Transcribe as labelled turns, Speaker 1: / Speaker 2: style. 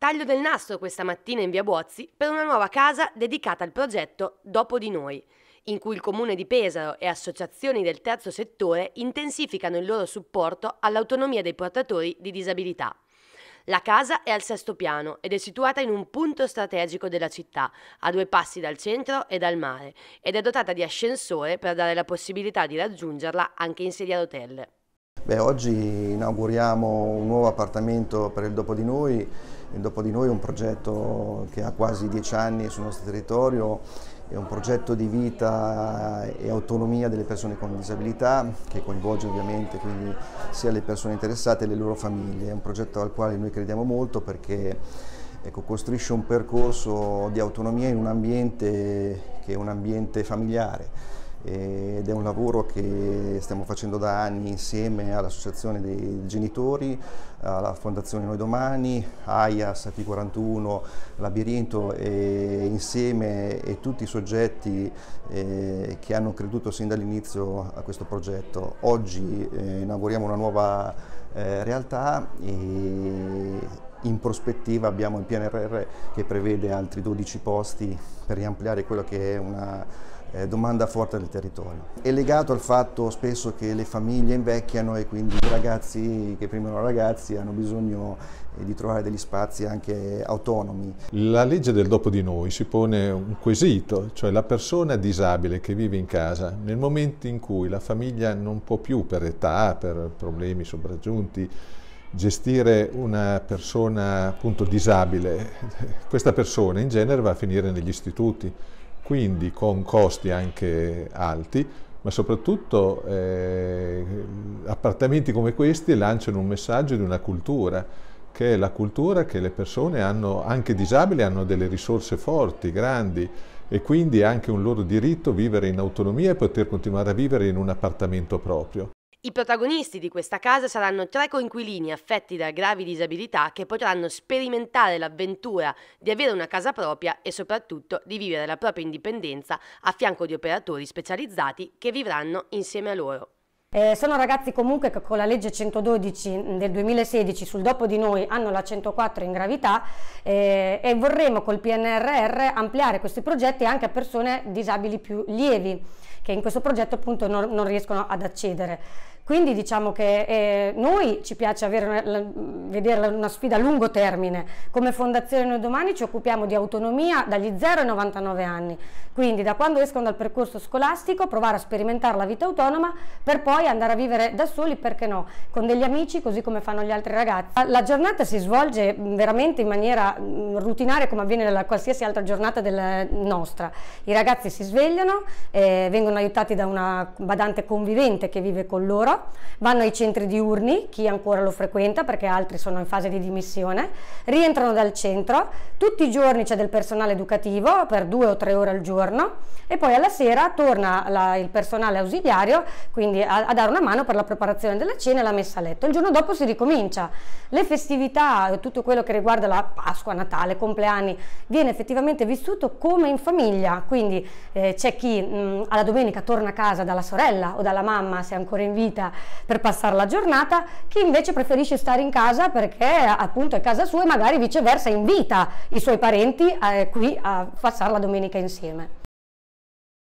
Speaker 1: Taglio del nastro questa mattina in via Bozzi per una nuova casa dedicata al progetto Dopo di noi, in cui il comune di Pesaro e associazioni del terzo settore intensificano il loro supporto all'autonomia dei portatori di disabilità. La casa è al sesto piano ed è situata in un punto strategico della città, a due passi dal centro e dal mare, ed è dotata di ascensore per dare la possibilità di raggiungerla anche in sedia a
Speaker 2: rotelle.
Speaker 3: Beh, oggi inauguriamo un nuovo appartamento per il Dopo di Noi, il Dopo di Noi è un progetto che ha quasi dieci anni sul nostro territorio, è un progetto di vita e autonomia delle persone con disabilità che coinvolge ovviamente quindi sia le persone interessate che le loro famiglie, è un progetto al quale noi crediamo molto perché ecco, costruisce un percorso di autonomia in un ambiente che è un ambiente familiare ed è un lavoro che stiamo facendo da anni insieme all'Associazione dei Genitori, alla Fondazione Noi Domani, AIAS, P41, Labirinto e insieme e tutti i soggetti eh, che hanno creduto sin dall'inizio a questo progetto. Oggi eh, inauguriamo una nuova eh, realtà e in prospettiva abbiamo il PNRR che prevede altri 12 posti per riampliare quello che è una eh, domanda forte del territorio. È legato al fatto spesso che le famiglie invecchiano e quindi i ragazzi che prima erano ragazzi hanno bisogno eh, di trovare degli spazi anche autonomi.
Speaker 2: La legge del dopo di noi si pone un quesito, cioè la persona disabile che vive in casa nel momento in cui la famiglia non può più per età, per problemi sopraggiunti, gestire una persona appunto disabile, questa persona in genere va a finire negli istituti quindi con costi anche alti, ma soprattutto eh, appartamenti come questi lanciano un messaggio di una cultura, che è la cultura che le persone hanno, anche disabili, hanno delle risorse forti, grandi e quindi anche un loro diritto vivere in autonomia e poter continuare a vivere in un appartamento proprio.
Speaker 1: I protagonisti di questa casa saranno tre coinquilini affetti da gravi disabilità che potranno sperimentare l'avventura di avere una casa propria e soprattutto di vivere la propria indipendenza a fianco di operatori specializzati che vivranno insieme a loro.
Speaker 4: Eh, sono ragazzi comunque che con la legge 112 mm, del 2016 sul dopo di noi hanno la 104 in gravità eh, e vorremmo col PNRR ampliare questi progetti anche a persone disabili più lievi che in questo progetto appunto non, non riescono ad accedere. Quindi diciamo che eh, noi ci piace avere una, vedere una sfida a lungo termine. Come Fondazione Noi Domani ci occupiamo di autonomia dagli 0 ai 99 anni, quindi da quando escono dal percorso scolastico provare a sperimentare la vita autonoma per poi andare a vivere da soli, perché no, con degli amici così come fanno gli altri ragazzi. La giornata si svolge veramente in maniera routinaria come avviene nella qualsiasi altra giornata nostra. I ragazzi si svegliano, eh, vengono aiutati da una badante convivente che vive con loro, vanno ai centri diurni, chi ancora lo frequenta perché altri sono in fase di dimissione, rientrano dal centro, tutti i giorni c'è del personale educativo per due o tre ore al giorno e poi alla sera torna la, il personale ausiliario quindi a, a, dare una mano per la preparazione della cena e la messa a letto. Il giorno dopo si ricomincia. Le festività, tutto quello che riguarda la Pasqua, Natale, Natale, compleanni, viene effettivamente vissuto come in famiglia, quindi eh, c'è chi mh, mm, alla domenica torna a casa dalla sorella o dalla mamma se è ancora in vita per passare la giornata, chi invece preferisce stare in casa perché appunto è casa sua e magari viceversa invita i suoi parenti eh, qui a passare la domenica insieme.